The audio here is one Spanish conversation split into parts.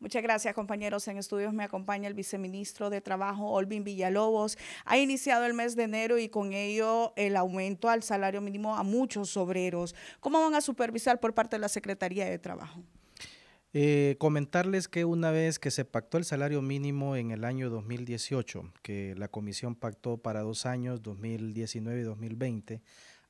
Muchas gracias, compañeros. En estudios me acompaña el viceministro de Trabajo, Olvin Villalobos. Ha iniciado el mes de enero y con ello el aumento al salario mínimo a muchos obreros. ¿Cómo van a supervisar por parte de la Secretaría de Trabajo? Eh, comentarles que una vez que se pactó el salario mínimo en el año 2018, que la comisión pactó para dos años, 2019 y 2020,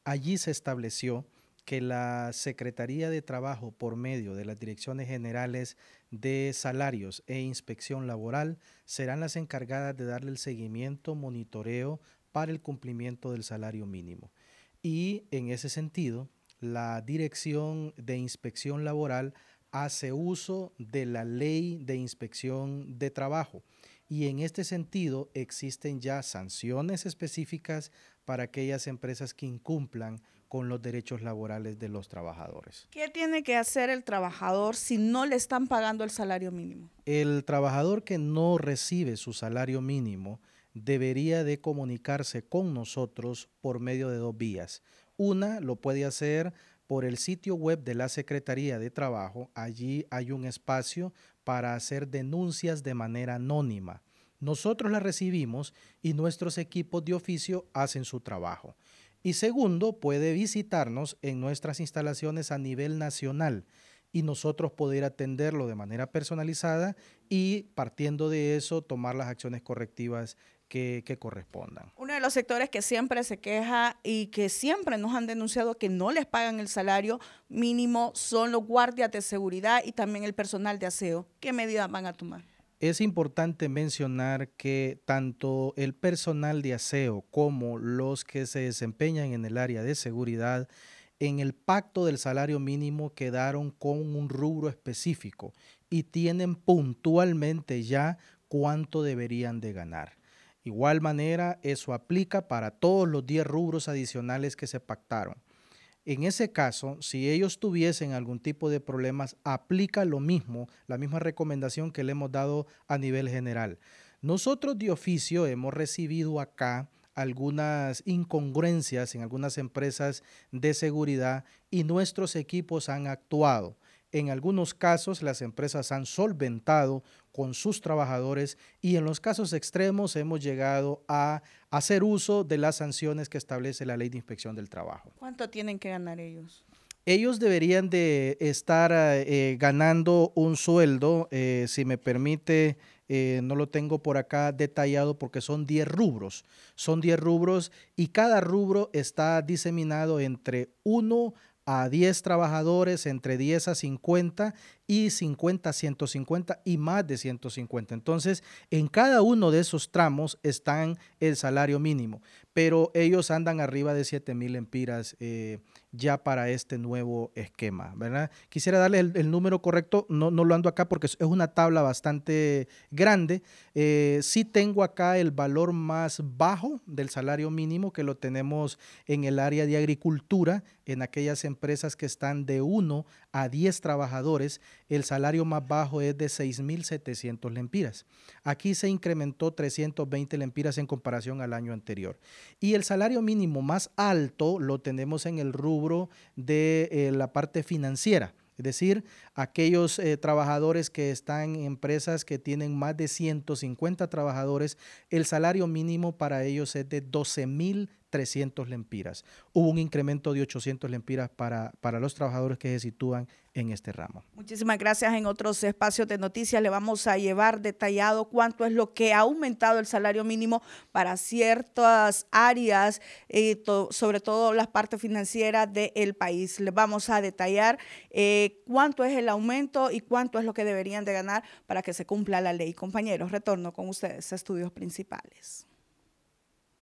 allí se estableció que la Secretaría de Trabajo, por medio de las Direcciones Generales de Salarios e Inspección Laboral, serán las encargadas de darle el seguimiento, monitoreo para el cumplimiento del salario mínimo. Y en ese sentido, la Dirección de Inspección Laboral hace uso de la Ley de Inspección de Trabajo. Y en este sentido existen ya sanciones específicas para aquellas empresas que incumplan con los derechos laborales de los trabajadores. ¿Qué tiene que hacer el trabajador si no le están pagando el salario mínimo? El trabajador que no recibe su salario mínimo debería de comunicarse con nosotros por medio de dos vías. Una lo puede hacer por el sitio web de la Secretaría de Trabajo. Allí hay un espacio para hacer denuncias de manera anónima. Nosotros las recibimos y nuestros equipos de oficio hacen su trabajo. Y segundo, puede visitarnos en nuestras instalaciones a nivel nacional y nosotros poder atenderlo de manera personalizada y partiendo de eso tomar las acciones correctivas que, correspondan. Uno de los sectores que siempre se queja y que siempre nos han denunciado que no les pagan el salario mínimo son los guardias de seguridad y también el personal de aseo. ¿Qué medidas van a tomar? Es importante mencionar que tanto el personal de aseo como los que se desempeñan en el área de seguridad en el pacto del salario mínimo quedaron con un rubro específico y tienen puntualmente ya cuánto deberían de ganar. Igual manera, eso aplica para todos los 10 rubros adicionales que se pactaron. En ese caso, si ellos tuviesen algún tipo de problemas, aplica lo mismo, la misma recomendación que le hemos dado a nivel general. Nosotros de oficio hemos recibido acá algunas incongruencias en algunas empresas de seguridad y nuestros equipos han actuado. En algunos casos las empresas han solventado con sus trabajadores y en los casos extremos hemos llegado a hacer uso de las sanciones que establece la ley de inspección del trabajo. ¿Cuánto tienen que ganar ellos? Ellos deberían de estar eh, ganando un sueldo, eh, si me permite, eh, no lo tengo por acá detallado porque son 10 rubros, son 10 rubros y cada rubro está diseminado entre 1 a 10 trabajadores, entre 10 a 50 y 50, 150 y más de 150. Entonces, en cada uno de esos tramos están el salario mínimo, pero ellos andan arriba de 7 mil empiras eh, ya para este nuevo esquema, ¿verdad? Quisiera darle el, número correcto, no, no, lo ando acá porque es una tabla bastante grande. Eh, sí tengo acá el valor más bajo del salario mínimo que lo tenemos en el área de agricultura, en aquellas empresas que están de 1 a 10 trabajadores el salario más bajo es de 6.700 lempiras. Aquí se incrementó 320 lempiras en comparación al año anterior. Y el salario mínimo más alto lo tenemos en el rubro de eh, la parte financiera. Es decir, aquellos eh, trabajadores que están en empresas que tienen más de 150 trabajadores, el salario mínimo para ellos es de 12,000 300 lempiras. Hubo un incremento de 800 lempiras para, para los trabajadores que se sitúan en este ramo. Muchísimas gracias. En otros espacios de noticias le vamos a llevar detallado cuánto es lo que ha aumentado el salario mínimo para ciertas áreas, eh, sobre todo las partes financieras del país. Le vamos a detallar eh, cuánto es el aumento y cuánto es lo que deberían de ganar para que se cumpla la ley. Compañeros, retorno con ustedes a estudios principales.